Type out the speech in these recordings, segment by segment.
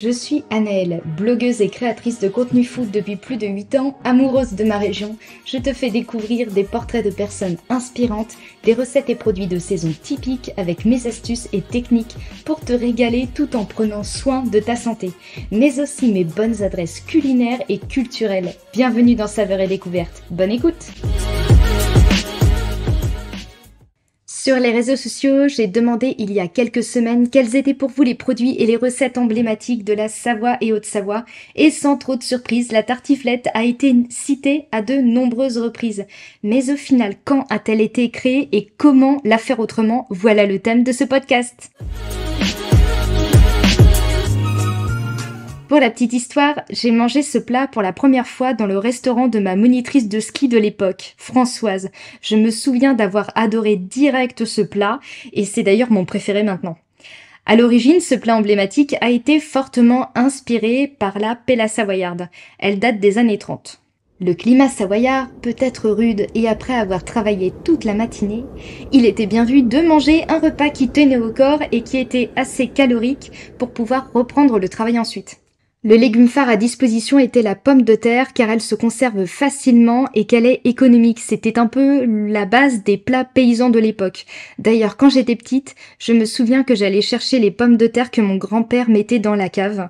Je suis Anaëlle, blogueuse et créatrice de contenu food depuis plus de 8 ans, amoureuse de ma région. Je te fais découvrir des portraits de personnes inspirantes, des recettes et produits de saison typiques avec mes astuces et techniques pour te régaler tout en prenant soin de ta santé, mais aussi mes bonnes adresses culinaires et culturelles. Bienvenue dans Saveur et Découverte. Bonne écoute! Sur les réseaux sociaux, j'ai demandé il y a quelques semaines quels étaient pour vous les produits et les recettes emblématiques de la Savoie et Haute-Savoie. Et sans trop de surprise, la tartiflette a été citée à de nombreuses reprises. Mais au final, quand a-t-elle été créée et comment la faire autrement Voilà le thème de ce podcast. Pour la petite histoire, j'ai mangé ce plat pour la première fois dans le restaurant de ma monitrice de ski de l'époque, Françoise. Je me souviens d'avoir adoré direct ce plat et c'est d'ailleurs mon préféré maintenant. À l'origine, ce plat emblématique a été fortement inspiré par la pella savoyarde. Elle date des années 30. Le climat savoyard peut être rude et après avoir travaillé toute la matinée, il était bien vu de manger un repas qui tenait au corps et qui était assez calorique pour pouvoir reprendre le travail ensuite. Le légume phare à disposition était la pomme de terre car elle se conserve facilement et qu'elle est économique. C'était un peu la base des plats paysans de l'époque. D'ailleurs, quand j'étais petite, je me souviens que j'allais chercher les pommes de terre que mon grand-père mettait dans la cave.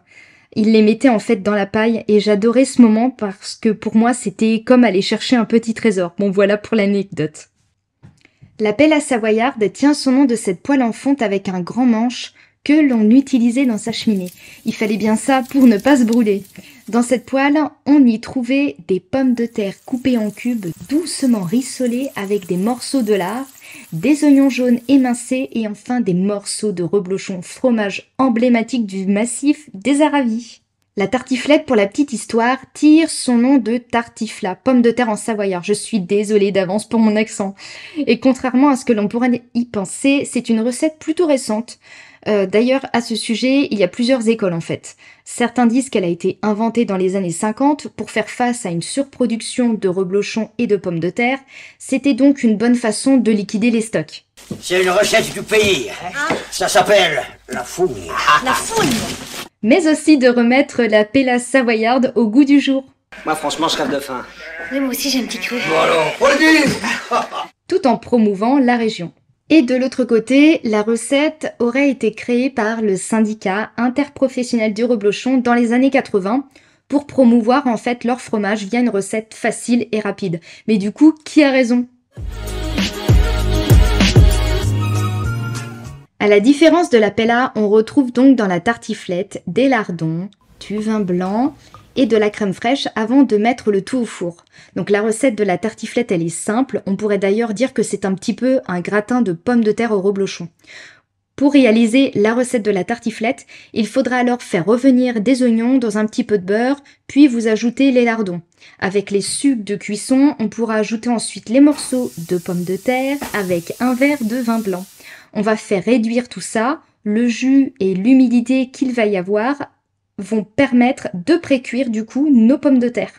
Il les mettait en fait dans la paille et j'adorais ce moment parce que pour moi c'était comme aller chercher un petit trésor. Bon voilà pour l'anecdote. La pelle à savoyarde tient son nom de cette poêle en fonte avec un grand manche que l'on utilisait dans sa cheminée. Il fallait bien ça pour ne pas se brûler. Dans cette poêle, on y trouvait des pommes de terre coupées en cubes, doucement rissolées avec des morceaux de lard, des oignons jaunes émincés et enfin des morceaux de reblochon, fromage emblématique du massif des Aravis. La tartiflette, pour la petite histoire, tire son nom de tartifla, pomme de terre en savoyard. Je suis désolée d'avance pour mon accent. Et contrairement à ce que l'on pourrait y penser, c'est une recette plutôt récente. Euh, d'ailleurs, à ce sujet, il y a plusieurs écoles en fait. Certains disent qu'elle a été inventée dans les années 50 pour faire face à une surproduction de reblochons et de pommes de terre. C'était donc une bonne façon de liquider les stocks. C'est une recette du pays. Ça s'appelle la fouille. La fouille Mais aussi de remettre la Pella savoyarde au goût du jour. Moi, franchement, je rêve de faim. moi aussi, j'ai un petit cru. Bon on le Tout en promouvant la région. Et de l'autre côté, la recette aurait été créée par le syndicat interprofessionnel du reblochon dans les années 80 pour promouvoir en fait leur fromage via une recette facile et rapide. Mais du coup, qui a raison À la différence de la pella, on retrouve donc dans la tartiflette des lardons, du vin blanc et de la crème fraîche avant de mettre le tout au four. Donc la recette de la tartiflette, elle est simple. On pourrait d'ailleurs dire que c'est un petit peu un gratin de pommes de terre au reblochon. Pour réaliser la recette de la tartiflette, il faudra alors faire revenir des oignons dans un petit peu de beurre, puis vous ajoutez les lardons. Avec les sucs de cuisson, on pourra ajouter ensuite les morceaux de pommes de terre avec un verre de vin blanc. On va faire réduire tout ça, le jus et l'humidité qu'il va y avoir vont permettre de précuire du coup nos pommes de terre.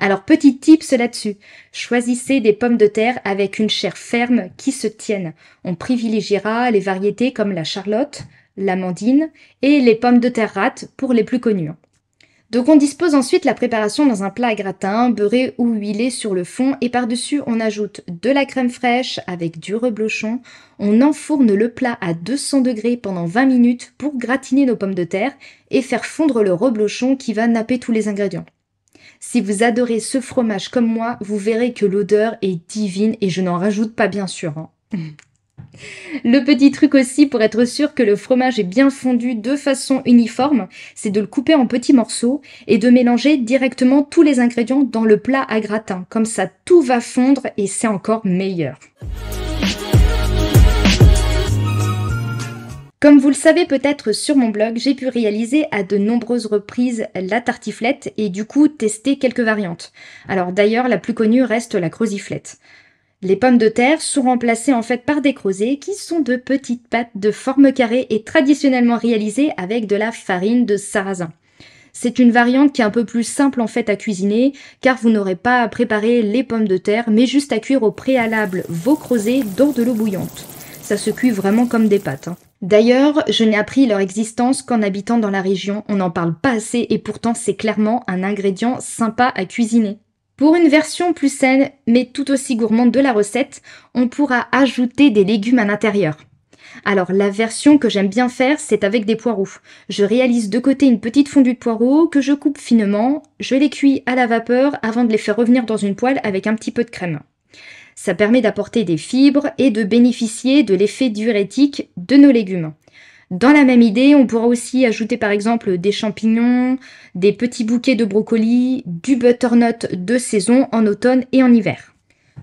Alors petit tips là-dessus, choisissez des pommes de terre avec une chair ferme qui se tienne. On privilégiera les variétés comme la charlotte, l'amandine et les pommes de terre rate pour les plus connues. Hein. Donc on dispose ensuite la préparation dans un plat à gratin, beurré ou huilé sur le fond, et par-dessus on ajoute de la crème fraîche avec du reblochon. On enfourne le plat à 200 degrés pendant 20 minutes pour gratiner nos pommes de terre et faire fondre le reblochon qui va napper tous les ingrédients. Si vous adorez ce fromage comme moi, vous verrez que l'odeur est divine et je n'en rajoute pas bien sûr. Hein. Le petit truc aussi pour être sûr que le fromage est bien fondu de façon uniforme, c'est de le couper en petits morceaux et de mélanger directement tous les ingrédients dans le plat à gratin. Comme ça, tout va fondre et c'est encore meilleur. Comme vous le savez peut-être sur mon blog, j'ai pu réaliser à de nombreuses reprises la tartiflette et du coup tester quelques variantes. Alors d'ailleurs, la plus connue reste la croziflette. Les pommes de terre sont remplacées en fait par des crozets qui sont de petites pâtes de forme carrée et traditionnellement réalisées avec de la farine de sarrasin. C'est une variante qui est un peu plus simple en fait à cuisiner car vous n'aurez pas à préparer les pommes de terre mais juste à cuire au préalable vos crozets dans de l'eau bouillante. Ça se cuit vraiment comme des pâtes. Hein. D'ailleurs, je n'ai appris leur existence qu'en habitant dans la région, on n'en parle pas assez et pourtant c'est clairement un ingrédient sympa à cuisiner. Pour une version plus saine, mais tout aussi gourmande de la recette, on pourra ajouter des légumes à l'intérieur. Alors la version que j'aime bien faire, c'est avec des poireaux. Je réalise de côté une petite fondue de poireaux que je coupe finement, je les cuis à la vapeur avant de les faire revenir dans une poêle avec un petit peu de crème. Ça permet d'apporter des fibres et de bénéficier de l'effet diurétique de nos légumes. Dans la même idée, on pourra aussi ajouter par exemple des champignons, des petits bouquets de brocolis, du butternut de saison en automne et en hiver.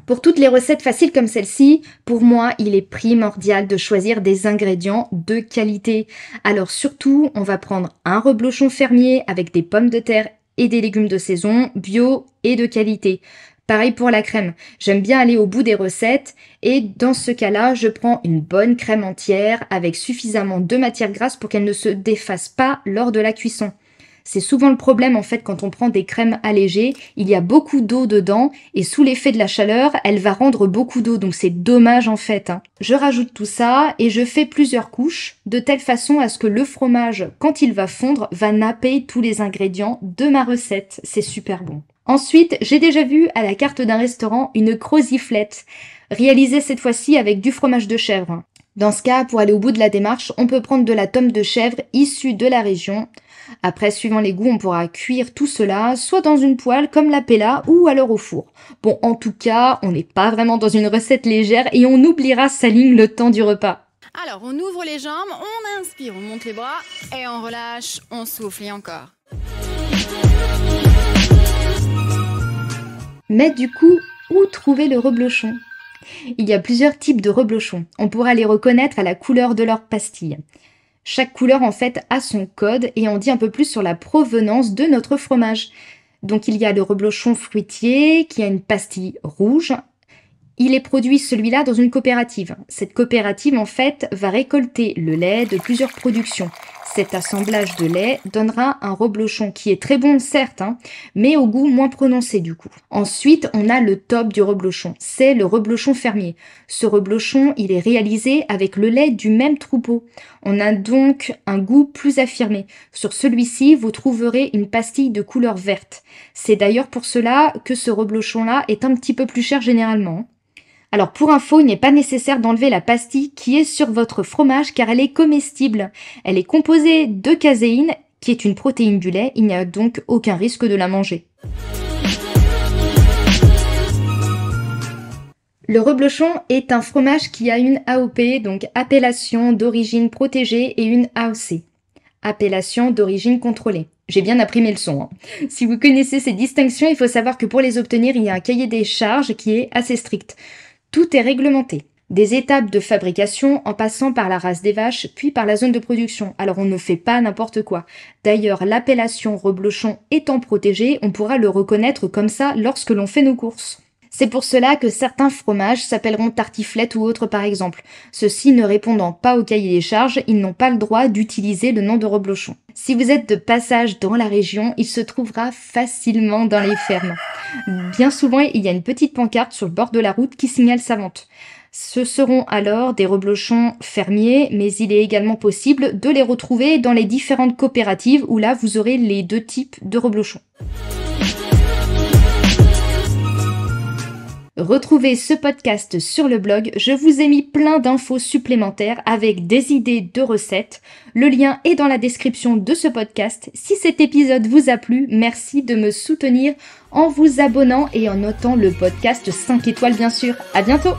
Pour toutes les recettes faciles comme celle-ci, pour moi, il est primordial de choisir des ingrédients de qualité. Alors surtout, on va prendre un reblochon fermier avec des pommes de terre et des légumes de saison, bio et de qualité. Pareil pour la crème. J'aime bien aller au bout des recettes et dans ce cas-là, je prends une bonne crème entière avec suffisamment de matière grasse pour qu'elle ne se défasse pas lors de la cuisson. C'est souvent le problème en fait quand on prend des crèmes allégées, il y a beaucoup d'eau dedans et sous l'effet de la chaleur, elle va rendre beaucoup d'eau donc c'est dommage en fait. Hein. Je rajoute tout ça et je fais plusieurs couches de telle façon à ce que le fromage quand il va fondre va napper tous les ingrédients de ma recette. C'est super bon. Ensuite, j'ai déjà vu à la carte d'un restaurant une croziflette, réalisée cette fois-ci avec du fromage de chèvre. Dans ce cas, pour aller au bout de la démarche, on peut prendre de la tome de chèvre issue de la région. Après, suivant les goûts, on pourra cuire tout cela, soit dans une poêle comme la pella, ou alors au four. Bon, en tout cas, on n'est pas vraiment dans une recette légère et on oubliera sa ligne le temps du repas. Alors, on ouvre les jambes, on inspire, on monte les bras et on relâche, on souffle et encore. Mais du coup, où trouver le reblochon Il y a plusieurs types de reblochons. On pourra les reconnaître à la couleur de leur pastille. Chaque couleur en fait a son code et en dit un peu plus sur la provenance de notre fromage. Donc il y a le reblochon fruitier qui a une pastille rouge. Il est produit celui-là dans une coopérative. Cette coopérative en fait va récolter le lait de plusieurs productions cet assemblage de lait donnera un reblochon qui est très bon certes, hein, mais au goût moins prononcé du coup. Ensuite, on a le top du reblochon. C'est le reblochon fermier. Ce reblochon, il est réalisé avec le lait du même troupeau. On a donc un goût plus affirmé. Sur celui-ci, vous trouverez une pastille de couleur verte. C'est d'ailleurs pour cela que ce reblochon-là est un petit peu plus cher généralement. Hein. Alors pour info, il n'est pas nécessaire d'enlever la pastille qui est sur votre fromage car elle est comestible. Elle est composée de caséine qui est une protéine du lait, il n'y a donc aucun risque de la manger. Le reblochon est un fromage qui a une AOP, donc appellation d'origine protégée, et une AOC, appellation d'origine contrôlée. J'ai bien appris mes leçons. Hein. Si vous connaissez ces distinctions, il faut savoir que pour les obtenir, il y a un cahier des charges qui est assez strict. Tout est réglementé. Des étapes de fabrication en passant par la race des vaches, puis par la zone de production. Alors on ne fait pas n'importe quoi. D'ailleurs, l'appellation reblochon étant protégée, on pourra le reconnaître comme ça lorsque l'on fait nos courses. C'est pour cela que certains fromages s'appelleront tartiflette ou autre par exemple. Ceux-ci ne répondant pas au cahier des charges, ils n'ont pas le droit d'utiliser le nom de reblochon. Si vous êtes de passage dans la région, il se trouvera facilement dans les fermes. Bien souvent, il y a une petite pancarte sur le bord de la route qui signale sa vente. Ce seront alors des reblochons fermiers, mais il est également possible de les retrouver dans les différentes coopératives où là vous aurez les deux types de reblochons. Retrouvez ce podcast sur le blog. Je vous ai mis plein d'infos supplémentaires avec des idées de recettes. Le lien est dans la description de ce podcast. Si cet épisode vous a plu, merci de me soutenir en vous abonnant et en notant le podcast 5 étoiles bien sûr. À bientôt!